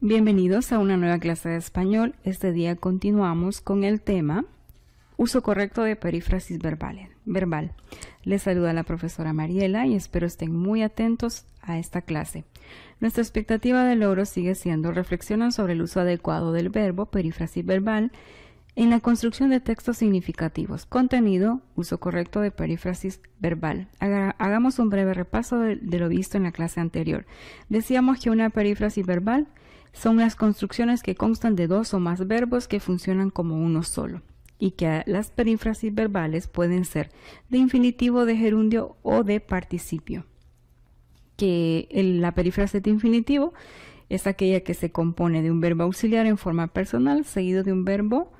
Bienvenidos a una nueva clase de español. Este día continuamos con el tema Uso correcto de perífrasis verbal. Les saluda la profesora Mariela y espero estén muy atentos a esta clase. Nuestra expectativa de logro sigue siendo reflexionan sobre el uso adecuado del verbo perífrasis verbal en la construcción de textos significativos. Contenido, uso correcto de perífrasis verbal. hagamos un breve repaso de lo visto en la clase anterior. Decíamos que una perífrasis verbal son las construcciones que constan de dos o más verbos que funcionan como uno solo y que las perífrasis verbales pueden ser de infinitivo, de gerundio o de participio. Que la perífrasis de infinitivo es aquella que se compone de un verbo auxiliar en forma personal seguido de un verbo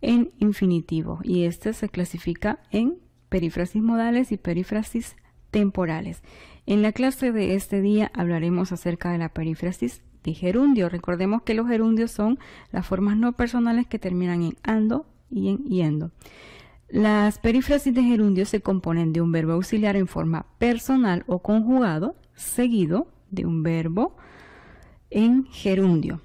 en infinitivo y este se clasifica en perífrasis modales y perífrasis temporales. En la clase de este día hablaremos acerca de la perífrasis gerundio. Recordemos que los gerundios son las formas no personales que terminan en ando y en yendo. Las perífrasis de gerundio se componen de un verbo auxiliar en forma personal o conjugado, seguido de un verbo en gerundio.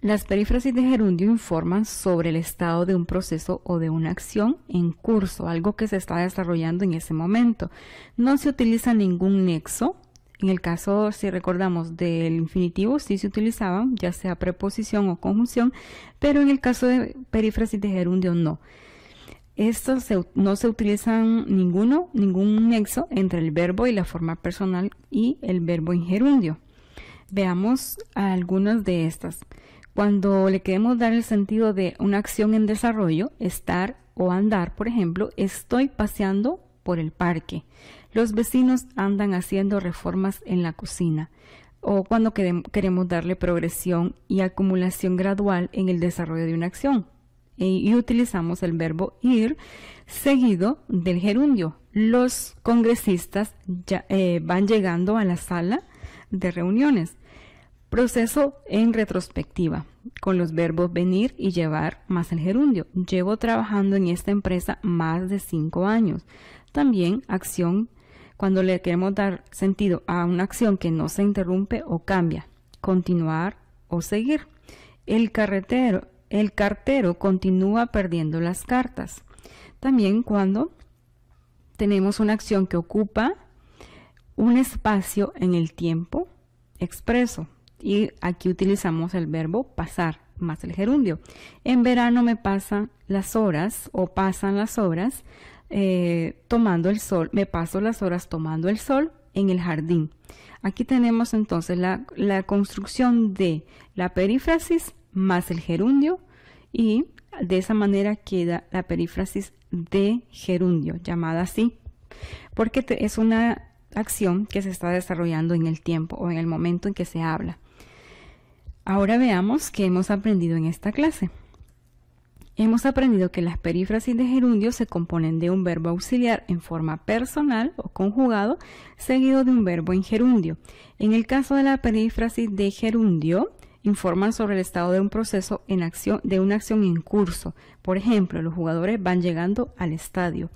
Las perífrasis de gerundio informan sobre el estado de un proceso o de una acción en curso, algo que se está desarrollando en ese momento. No se utiliza ningún nexo en el caso, si recordamos, del infinitivo sí se utilizaba, ya sea preposición o conjunción, pero en el caso de perífrasis de gerundio no. Estos no se utilizan ninguno, ningún nexo entre el verbo y la forma personal y el verbo en gerundio. Veamos algunas de estas. Cuando le queremos dar el sentido de una acción en desarrollo, estar o andar, por ejemplo, estoy paseando por el parque. Los vecinos andan haciendo reformas en la cocina o cuando queremos darle progresión y acumulación gradual en el desarrollo de una acción. Y utilizamos el verbo ir seguido del gerundio. Los congresistas ya, eh, van llegando a la sala de reuniones. Proceso en retrospectiva con los verbos venir y llevar más el gerundio. Llevo trabajando en esta empresa más de cinco años. También acción cuando le queremos dar sentido a una acción que no se interrumpe o cambia. Continuar o seguir. El carretero, el cartero continúa perdiendo las cartas. También cuando tenemos una acción que ocupa un espacio en el tiempo expreso. Y aquí utilizamos el verbo pasar más el gerundio. En verano me pasan las horas o pasan las horas eh, tomando el sol. Me paso las horas tomando el sol en el jardín. Aquí tenemos entonces la construcción de la perífrasis más el gerundio y de esa manera queda la perífrasis de gerundio, llamada así, porque es una acción que se está desarrollando en el tiempo o en el momento en que se habla. Ahora veamos qué hemos aprendido en esta clase. Hemos aprendido que las perífrasis de gerundio se componen de un verbo auxiliar en forma personal o conjugado, seguido de un verbo en gerundio. En el caso de la perífrasis de gerundio, informan sobre el estado de un proceso en acción, de una acción en curso. Por ejemplo, los jugadores van llegando al estadio.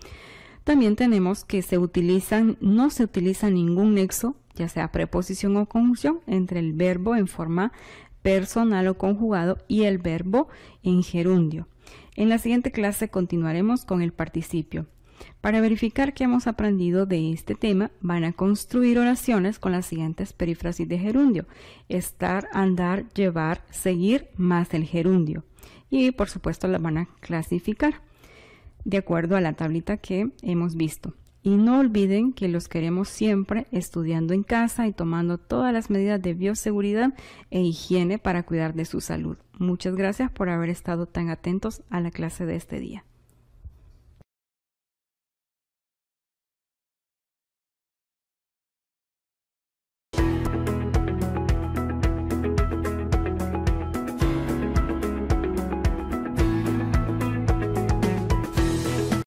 También tenemos que se utilizan, no se utiliza ningún nexo, ya sea preposición o conjunción, entre el verbo en forma personal o conjugado y el verbo en gerundio. En la siguiente clase continuaremos con el participio. Para verificar que hemos aprendido de este tema, van a construir oraciones con las siguientes perífrasis de gerundio. Estar, andar, llevar, seguir, más el gerundio. Y por supuesto las van a clasificar de acuerdo a la tablita que hemos visto. Y no olviden que los queremos siempre estudiando en casa y tomando todas las medidas de bioseguridad e higiene para cuidar de su salud. Muchas gracias por haber estado tan atentos a la clase de este día.